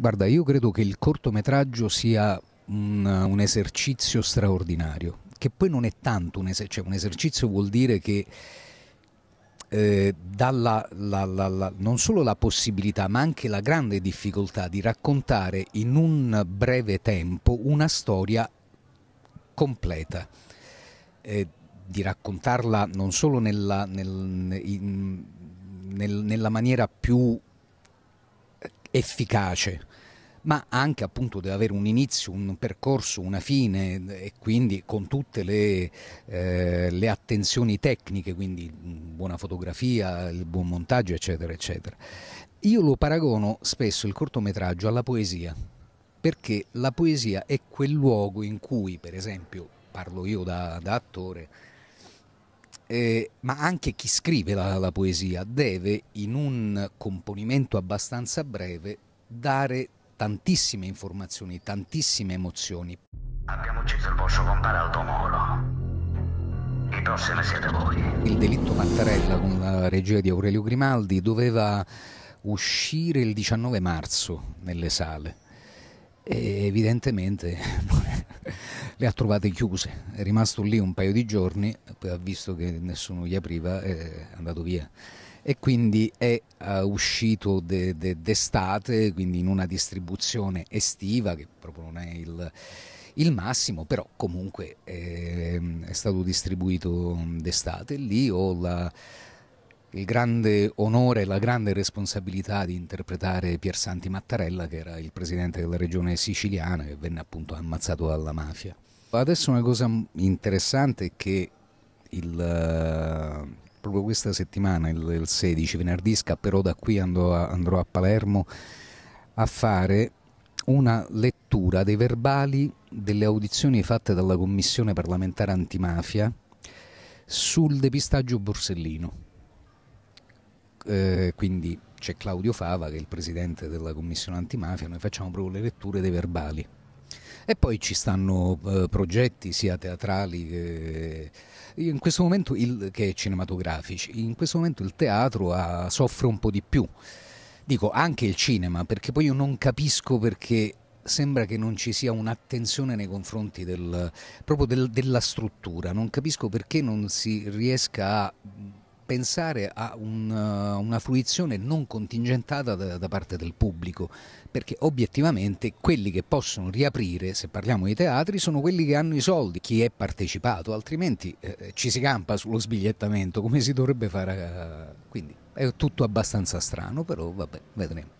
Guarda, io credo che il cortometraggio sia un, un esercizio straordinario, che poi non è tanto un esercizio, cioè un esercizio vuol dire che eh, dà non solo la possibilità, ma anche la grande difficoltà di raccontare in un breve tempo una storia completa. Eh, di raccontarla non solo nella, nel, in, nel, nella maniera più efficace, ma anche appunto deve avere un inizio, un percorso, una fine e quindi con tutte le, eh, le attenzioni tecniche, quindi buona fotografia, il buon montaggio, eccetera, eccetera. Io lo paragono spesso il cortometraggio alla poesia, perché la poesia è quel luogo in cui, per esempio, parlo io da, da attore, eh, ma anche chi scrive la, la poesia deve in un componimento abbastanza breve dare tantissime informazioni, tantissime emozioni. Abbiamo ucciso il vostro compare Aldo Moro. I prossimi siete voi. Il delitto Mattarella con la regia di Aurelio Grimaldi doveva uscire il 19 marzo nelle sale. E evidentemente le ha trovate chiuse, è rimasto lì un paio di giorni, poi ha visto che nessuno gli apriva e è andato via. E quindi è uh, uscito de, de, d'estate, quindi in una distribuzione estiva, che proprio non è il, il massimo, però comunque è, ehm, è stato distribuito d'estate lì. Ho la, il grande onore e la grande responsabilità di interpretare Piersanti Mattarella, che era il presidente della regione siciliana, che venne appunto ammazzato dalla mafia. Adesso una cosa interessante è che il, eh, proprio questa settimana, il, il 16, venerdì, scapperò da qui, andrò a, andrò a Palermo a fare una lettura dei verbali delle audizioni fatte dalla Commissione parlamentare antimafia sul depistaggio borsellino eh, quindi c'è Claudio Fava che è il presidente della commissione antimafia, noi facciamo proprio le letture dei verbali. E poi ci stanno eh, progetti sia teatrali che, in il, che, cinematografici. In questo momento il teatro ha, soffre un po' di più. Dico anche il cinema, perché poi io non capisco perché sembra che non ci sia un'attenzione nei confronti del, proprio del, della struttura. Non capisco perché non si riesca a pensare a una, eh, una fruizione non contingentata da, da, parte del pubblico, perché obiettivamente quelli che possono riaprire, se parliamo di teatri, sono quelli che hanno i soldi, chi è partecipato, altrimenti eh, eh ci si campa sullo sbigliettamento come si dovrebbe fare. A... Eh, quindi è tutto abbastanza strano, però vabbè, vedremo.